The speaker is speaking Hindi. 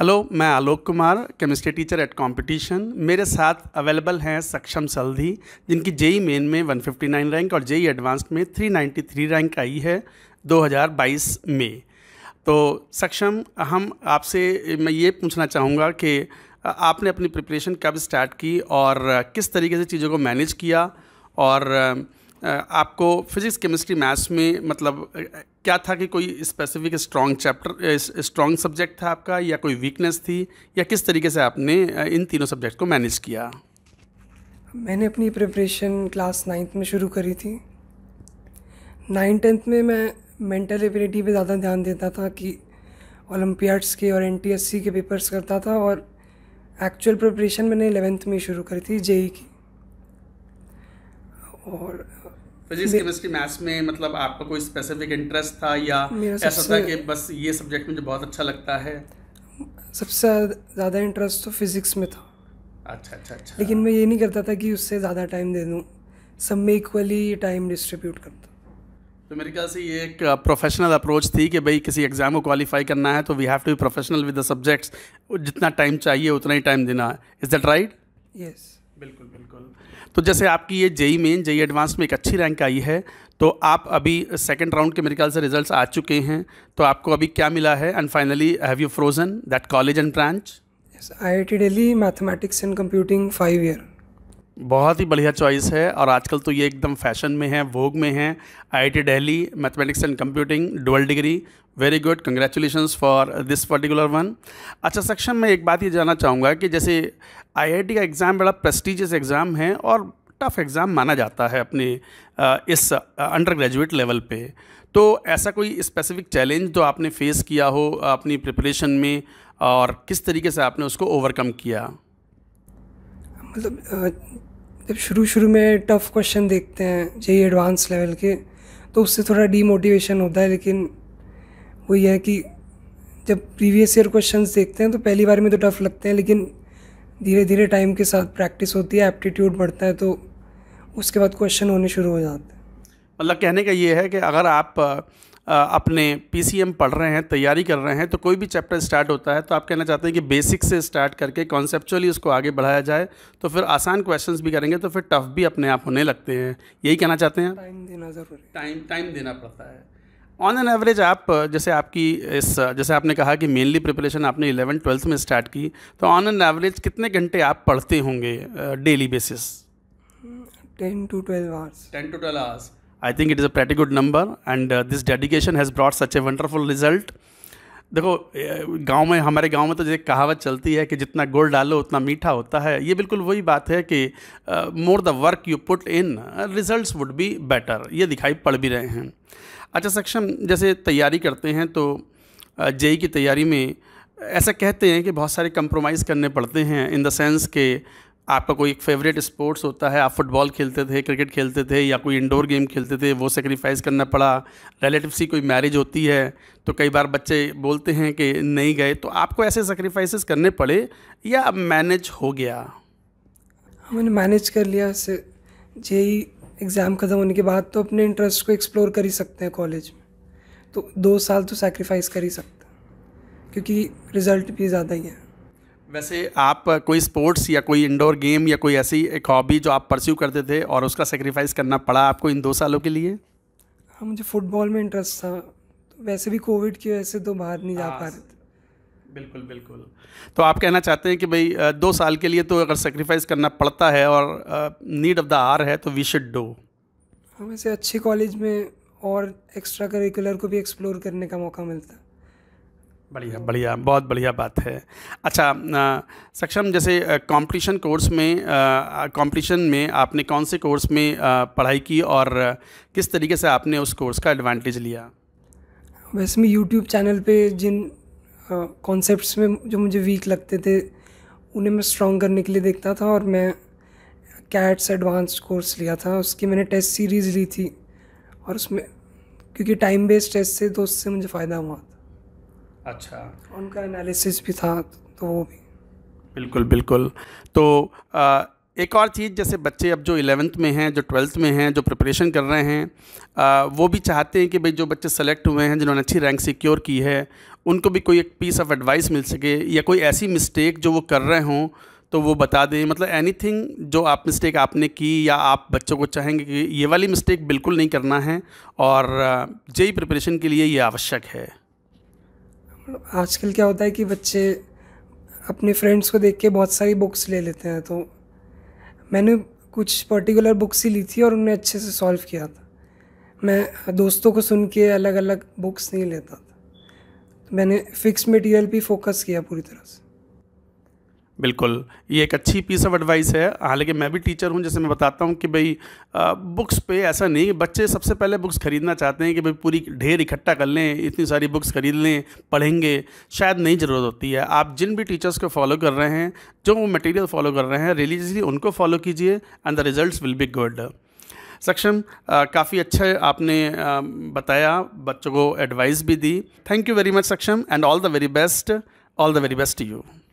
हेलो मैं Alok Kumar chemistry teacher at competition मेरे साथ अवेलेबल हैं सक्षम सल्धी जिनकी जेई मेन में 159 रैंक और जेई एडवांस्ड में 393 रैंक आई है 2022 में तो सक्षम हम आपसे मैं ये पूछना चाहूँगा कि आपने अपनी प्रिपरेशन कब स्टार्ट की और किस तरीके से चीज़ों को मैनेज किया और आपको फिज़िक्स केमिस्ट्री मैथ्स में मतलब क्या था कि कोई specific strong chapter strong subject था आपका या कोई वीकनेस थी या किस तरीके से आपने इन तीनों सब्जेक्ट को मैनेज किया मैंने अपनी प्रिपरेशन क्लास नाइन्थ में शुरू करी थी नाइन टेंथ में मैं मेंटल एबिलिटी पे ज़्यादा ध्यान देता था कि ओलम्पियाड्स के और एन के पेपर्स करता था और एक्चुअल प्रिपरेशन मैंने एलेवेंथ में शुरू करी थी जेई की और फिजिक्स केमिस्ट्री मैथ्स में मतलब आपका कोई स्पेसिफिक इंटरेस्ट था या ऐसा था कि बस ये सब्जेक्ट मुझे बहुत अच्छा लगता है सबसे ज़्यादा इंटरेस्ट तो फिजिक्स में था अच्छा अच्छा अच्छा लेकिन मैं ये नहीं करता था कि उससे ज़्यादा टाइम दे दूँ सब में इक्वली टाइम डिस्ट्रीब्यूट करता तो मेरे ख्याल से ये एक प्रोफेशनल uh, अप्रोच थी कि भाई किसी एग्ज़ाम को क्वालिफाई करना है तो we have to be professional with the subjects जितना टाइम चाहिए उतना ही टाइम देना है इज़ दैट राइट यस बिल्कुल बिल्कुल तो जैसे आपकी ये जेई मेन जेई एडवांस में एक अच्छी रैंक आई है तो आप अभी सेकंड राउंड के मेरे ख्याल से रिजल्ट्स आ चुके हैं तो आपको अभी क्या मिला है and finally have you frozen that college and branch I I T Delhi mathematics and computing five year बहुत ही बढ़िया चॉइस है और आजकल तो ये एकदम फैशन में है वोग में है IIT Delhi mathematics and computing dual degree very good congratulations for this particular one अच्छा सक्षम मैं एक बात ये जानना चाहूँगा कि जैसे आईआईटी का एग्ज़ाम बड़ा प्रेस्टिजियस एग्ज़ाम है और टफ एग्ज़ाम माना जाता है अपने इस अंडर ग्रेजुएट लेवल पे तो ऐसा कोई स्पेसिफिक चैलेंज तो आपने फेस किया हो अपनी प्रिपरेशन में और किस तरीके से आपने उसको ओवरकम किया मतलब जब शुरू शुरू में टफ़ क्वेश्चन देखते हैं जे एडवांस लेवल के तो उससे थोड़ा डीमोटिवेशन होता है लेकिन वो ये है कि जब प्रीवियस ईयर क्वेश्चन देखते हैं तो पहली बार में तो टफ़ लगते हैं लेकिन धीरे धीरे टाइम के साथ प्रैक्टिस होती है एप्टीट्यूड बढ़ता है तो उसके बाद क्वेश्चन होने शुरू हो जाते हैं मतलब कहने का ये है कि अगर आप अपने पीसीएम पढ़ रहे हैं तैयारी कर रहे हैं तो कोई भी चैप्टर स्टार्ट होता है तो आप कहना चाहते हैं कि बेसिक से स्टार्ट करके कॉन्सेपचुअली उसको आगे बढ़ाया जाए तो फिर आसान क्वेश्चंस भी करेंगे तो फिर टफ भी अपने आप होने लगते हैं यही कहना चाहते हैं टाइम देना ज़रूरी टाइम टाइम देना पड़ता है ऑन एन एवरेज आप जैसे आपकी इस जैसे आपने कहा कि मेनली प्रिपरेशन आपने इलेवन ट्वेल्थ में स्टार्ट की तो ऑन एन एवरेज कितने घंटे आप पढ़ते होंगे daily basis ten to twelve hours ten to twelve hours I think it is a pretty good number and this dedication has brought such a wonderful result देखो गांव में हमारे गांव में तो जैसे कहावत चलती है कि जितना गुड़ डालो उतना मीठा होता है ये बिल्कुल वही बात है कि more the work you put in results would be better ये दिखाई पड़ भी रहे हैं अच्छा सक्षम जैसे तैयारी करते हैं तो जेई की तैयारी में ऐसा कहते हैं कि बहुत सारे कंप्रोमाइज़ करने पड़ते हैं इन द सेंस के आपका कोई फेवरेट स्पोर्ट्स होता है आप फुटबॉल खेलते थे क्रिकेट खेलते थे या कोई इंडोर गेम खेलते थे वो सेक्रीफाइस करना पड़ा रिलेटिव सी कोई मैरिज होती है तो कई बार बच्चे बोलते हैं कि नहीं गए तो आपको ऐसे सेक्रीफाइस करने पड़े या अब मैनेज हो गया हमने मैनेज कर लिया से जे एग्ज़ाम ख़त्म होने के बाद तो अपने इंटरेस्ट को एक्सप्लोर कर ही सकते हैं कॉलेज में तो दो साल तो सेक्रीफाइस कर ही सकते हैं क्योंकि रिज़ल्ट भी ज़्यादा ही है वैसे आप कोई स्पोर्ट्स या कोई इंडोर गेम या कोई ऐसी एक हॉबी जो आप परस्यू करते थे और उसका सेक्रीफाइस करना पड़ा आपको इन दो सालों के लिए हाँ मुझे फुटबॉल में इंटरेस्ट था तो वैसे भी कोविड की वजह से तो बाहर नहीं जा हाँ, पा रहे थे बिल्कुल बिल्कुल तो आप कहना चाहते हैं कि भाई दो साल के लिए तो अगर सेक्रीफाइस करना पड़ता है और नीड ऑफ द आर है तो वी शुड डू हाँ वैसे अच्छे कॉलेज में और एक्स्ट्रा करिकुलर को भी एक्सप्लोर करने का मौका मिलता है बढ़िया बढ़िया बहुत बढ़िया बात है अच्छा सक्षम जैसे कंपटीशन कोर्स में कंपटीशन में आपने कौन से कोर्स में आ, पढ़ाई की और किस तरीके से आपने उस कोर्स का एडवांटेज लिया वैसे मैं यूट्यूब चैनल पे जिन कॉन्सेप्ट्स में जो मुझे वीक लगते थे उन्हें मैं स्ट्रॉन्ग करने के लिए देखता था और मैं कैट्स एडवांस कोर्स लिया था उसकी मैंने टेस्ट सीरीज़ ली थी और उसमें क्योंकि टाइम बेस्ड टेस्ट से तो उससे मुझे फ़ायदा हुआ था अच्छा उनका एनालिसिस भी था तो वो भी बिल्कुल बिल्कुल तो आ, एक और चीज़ जैसे बच्चे अब जो इलेवेंथ में हैं जो ट्वेल्थ में हैं जो प्रिपरेशन कर रहे हैं आ, वो भी चाहते हैं कि भाई जो बच्चे सेलेक्ट हुए हैं जिन्होंने अच्छी रैंक सिक्योर की है उनको भी कोई एक पीस ऑफ एडवाइस मिल सके या कोई ऐसी मिस्टेक जो वो कर रहे हों तो वो बता दें मतलब एनी जो आप मिस्टेक आपने की या आप बच्चों को चाहेंगे कि ये वाली मिस्टेक बिल्कुल नहीं करना है और जेई प्रिपरेशन के लिए ये आवश्यक है आजकल क्या होता है कि बच्चे अपने फ्रेंड्स को देख के बहुत सारी बुक्स ले लेते हैं तो मैंने कुछ पर्टिकुलर बुक्स ही ली थी और उन्हें अच्छे से सॉल्व किया था मैं दोस्तों को सुन के अलग अलग बुक्स नहीं लेता था मैंने फिक्स मटेरियल पे फोकस किया पूरी तरह से बिल्कुल ये एक अच्छी पीस ऑफ एडवाइस है हालांकि मैं भी टीचर हूँ जैसे मैं बताता हूँ कि भाई बुक्स पे ऐसा नहीं बच्चे सबसे पहले बुक्स खरीदना चाहते हैं कि भाई पूरी ढेर इकट्ठा कर लें इतनी सारी बुक्स खरीद लें पढ़ेंगे शायद नहीं ज़रूरत होती है आप जिन भी टीचर्स को फॉलो कर रहे हैं जो वो मटेरियल फॉलो कर रहे हैं रिलीजियसली उनको फॉलो कीजिए and the result will be good Saksham काफ़ी अच्छे आपने आ, बताया बच्चों को एडवाइस भी दी thank you very much Saksham and all the very best all the very best you